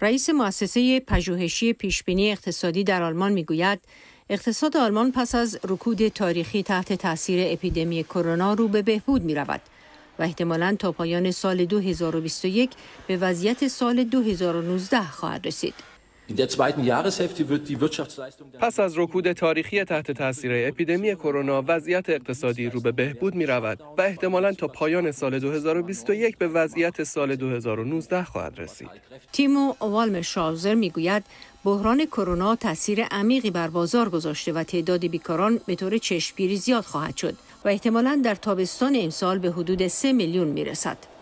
رئیس مؤسسه پژوهشی پیشبینی اقتصادی در آلمان میگوید اقتصاد آلمان پس از رکود تاریخی تحت تاثیر اپیدمی کرونا رو به بهبود می رود و احتمالا تا پایان سال 2021 به وضعیت سال 2019 خواهد رسید. پس از رکود تاریخی تحت تاثیر اپیدمی کرونا وضعیت اقتصادی رو به بهبود می رود و احتمالا تا پایان سال 2021 به وضعیت سال 2019 خواهد رسید. تیمو اوالم شازر می گوید بحران کرونا تاثیر عمیقی بر بازار گذاشته و تعداد بیکاران به طور چشمگیری زیاد خواهد شد و احتمالا در تابستان امسال به حدود 3 میلیون می رسد.